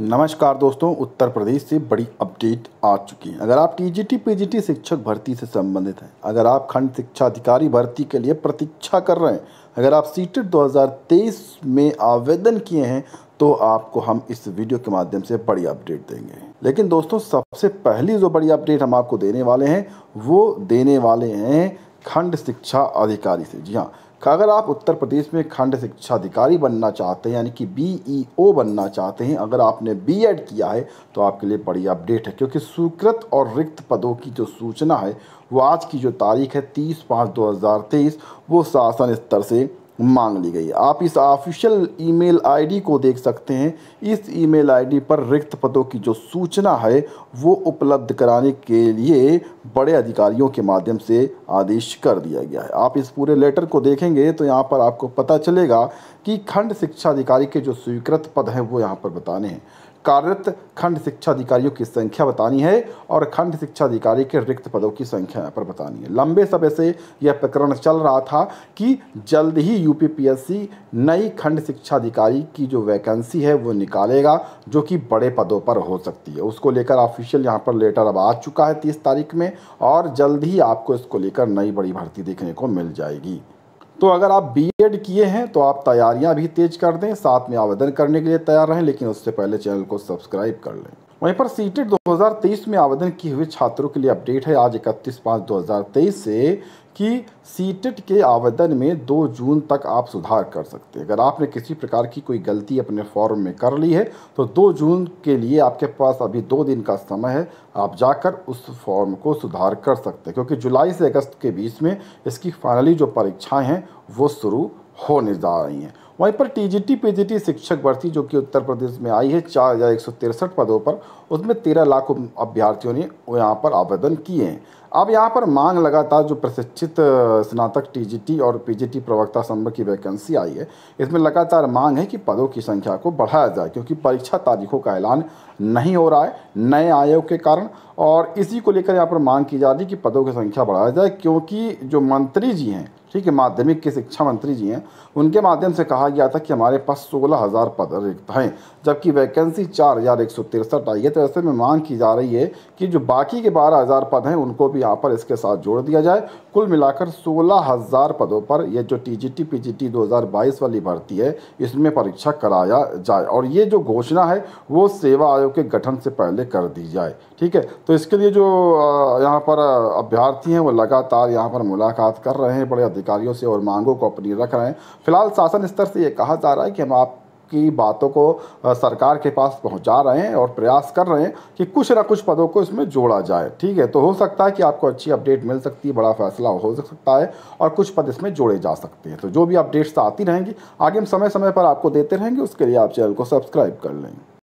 नमस्कार दोस्तों उत्तर प्रदेश से बड़ी अपडेट आ चुकी है अगर आप टीजीटी पीजीटी शिक्षक भर्ती से संबंधित हैं अगर आप खंड शिक्षा अधिकारी भर्ती के लिए प्रतीक्षा कर रहे हैं अगर आप सीटेट 2023 में आवेदन किए हैं तो आपको हम इस वीडियो के माध्यम से बड़ी अपडेट देंगे लेकिन दोस्तों सबसे पहली जो बड़ी अपडेट हम आपको देने वाले हैं वो देने वाले हैं खंड शिक्षा अधिकारी से जी हाँ अगर आप उत्तर प्रदेश में खंड शिक्षा अधिकारी बनना चाहते हैं यानी कि बीईओ e बनना चाहते हैं अगर आपने बीएड किया है तो आपके लिए बड़ी अपडेट है क्योंकि स्वीकृत और रिक्त पदों की जो सूचना है वो आज की जो तारीख है तीस पाँच दो हज़ार तेईस वो शासन स्तर से मांग ली गई आप इस ऑफिशियल ईमेल आईडी को देख सकते हैं इस ईमेल आईडी पर रिक्त पदों की जो सूचना है वो उपलब्ध कराने के लिए बड़े अधिकारियों के माध्यम से आदेश कर दिया गया है आप इस पूरे लेटर को देखेंगे तो यहाँ पर आपको पता चलेगा कि खंड शिक्षा अधिकारी के जो स्वीकृत पद हैं वो यहाँ पर बताने हैं कार्यरत खंड शिक्षा अधिकारियों की संख्या बतानी है और खंड शिक्षा अधिकारी के रिक्त पदों की संख्या यहाँ पर बतानी है लंबे समय से यह प्रकरण चल रहा था कि जल्द ही यूपीपीएससी नई खंड शिक्षा अधिकारी की जो वैकेंसी है वो निकालेगा जो कि बड़े पदों पर हो सकती है उसको लेकर ऑफिशियल यहाँ पर लेटर अब आ चुका है तीस तारीख में और जल्द ही आपको इसको लेकर नई बड़ी भर्ती देखने को मिल जाएगी तो अगर आप बीएड किए हैं तो आप तैयारियां भी तेज कर दें साथ में आवेदन करने के लिए तैयार रहें लेकिन उससे पहले चैनल को सब्सक्राइब कर लें वहीं पर सी 2023 में आवेदन किए हुए छात्रों के लिए अपडेट है आज इकतीस पाँच दो से कि सी के आवेदन में 2 जून तक आप सुधार कर सकते हैं अगर आपने किसी प्रकार की कोई गलती अपने फॉर्म में कर ली है तो 2 जून के लिए आपके पास अभी दो दिन का समय है आप जाकर उस फॉर्म को सुधार कर सकते हैं क्योंकि जुलाई से अगस्त के बीच में इसकी फाइनली जो परीक्षाएँ हैं वो शुरू होने जा रही हैं वहीं पर टीजीटी टी शिक्षक भर्ती जो कि उत्तर प्रदेश में आई है चार हज़ार एक सौ तिरसठ पदों पर उसमें तेरह लाख अभ्यर्थियों ने यहाँ पर आवेदन किए हैं अब यहाँ पर मांग लगातार जो प्रशिक्षित स्नातक टीजीटी और पीजीटी प्रवक्ता संघ की वैकेंसी आई है इसमें लगातार मांग है कि पदों की संख्या को बढ़ाया जाए क्योंकि परीक्षा तारीखों का ऐलान नहीं हो रहा है नए आयोग के कारण और इसी को लेकर यहाँ पर मांग की जा रही है कि पदों की संख्या बढ़ाया जाए क्योंकि जो मंत्री जी हैं ठीक है माध्यमिक के शिक्षा मंत्री जी हैं उनके माध्यम से कहा गया था कि हमारे पास सोलह हज़ार पद रिक्त हैं जबकि वैकेंसी चार हज़ार एक सौ तिरसठ आई है तो ऐसे में मांग की जा रही है कि जो बाकी के बारह हज़ार पद हैं उनको भी यहाँ पर इसके साथ जोड़ दिया जाए कुल मिलाकर सोलह हज़ार पदों पर यह जो टीजीटी पीजीटी 2022 वाली भर्ती है इसमें परीक्षा कराया जाए और ये जो घोषणा है वो सेवा आयोग के गठन से पहले कर दी जाए ठीक है तो इसके लिए जो यहाँ पर अभ्यर्थी हैं वो लगातार यहाँ पर मुलाकात कर रहे हैं बड़े अधिकारियों से और मांगों को अपनी रख रहे हैं फिलहाल शासन स्तर से ये कहा जा रहा है कि हम आप की बातों को सरकार के पास पहुंचा रहे हैं और प्रयास कर रहे हैं कि कुछ ना कुछ पदों को इसमें जोड़ा जाए ठीक है तो हो सकता है कि आपको अच्छी अपडेट मिल सकती है बड़ा फैसला हो सकता है और कुछ पद इसमें जोड़े जा सकते हैं तो जो भी अपडेट्स आती रहेंगी आगे हम समय समय पर आपको देते रहेंगे उसके लिए आप चैनल को सब्सक्राइब कर लेंगे